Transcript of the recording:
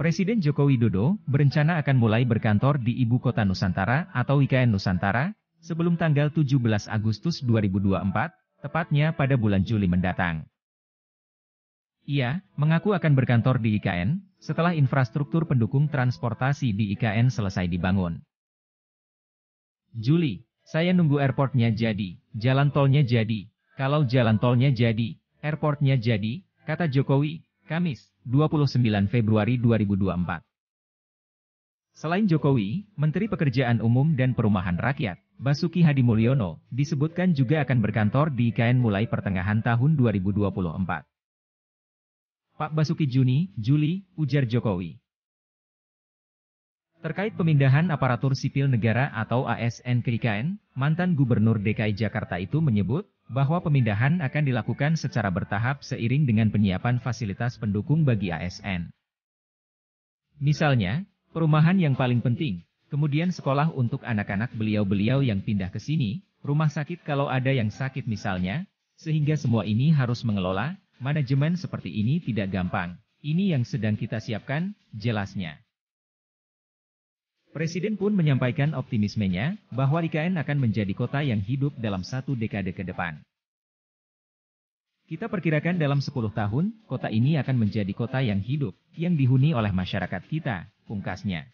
Presiden Joko Widodo berencana akan mulai berkantor di Ibu Kota Nusantara atau IKN Nusantara sebelum tanggal 17 Agustus 2024, tepatnya pada bulan Juli mendatang. Ia mengaku akan berkantor di IKN setelah infrastruktur pendukung transportasi di IKN selesai dibangun. Juli, saya nunggu airportnya jadi, jalan tolnya jadi, kalau jalan tolnya jadi, airportnya jadi, kata Jokowi Kamis, 29 Februari 2024. Selain Jokowi, Menteri Pekerjaan Umum dan Perumahan Rakyat, Basuki Hadi Mulyono, disebutkan juga akan berkantor di IKN mulai pertengahan tahun 2024. Pak Basuki Juni, Juli, ujar Jokowi. Terkait pemindahan aparatur sipil negara atau ASN ke IKN, mantan Gubernur DKI Jakarta itu menyebut bahwa pemindahan akan dilakukan secara bertahap seiring dengan penyiapan fasilitas pendukung bagi ASN. Misalnya, perumahan yang paling penting, kemudian sekolah untuk anak-anak beliau-beliau yang pindah ke sini, rumah sakit kalau ada yang sakit misalnya, sehingga semua ini harus mengelola, manajemen seperti ini tidak gampang. Ini yang sedang kita siapkan, jelasnya. Presiden pun menyampaikan optimismenya bahwa IKN akan menjadi kota yang hidup dalam satu dekade ke depan. Kita perkirakan dalam 10 tahun, kota ini akan menjadi kota yang hidup, yang dihuni oleh masyarakat kita, pungkasnya.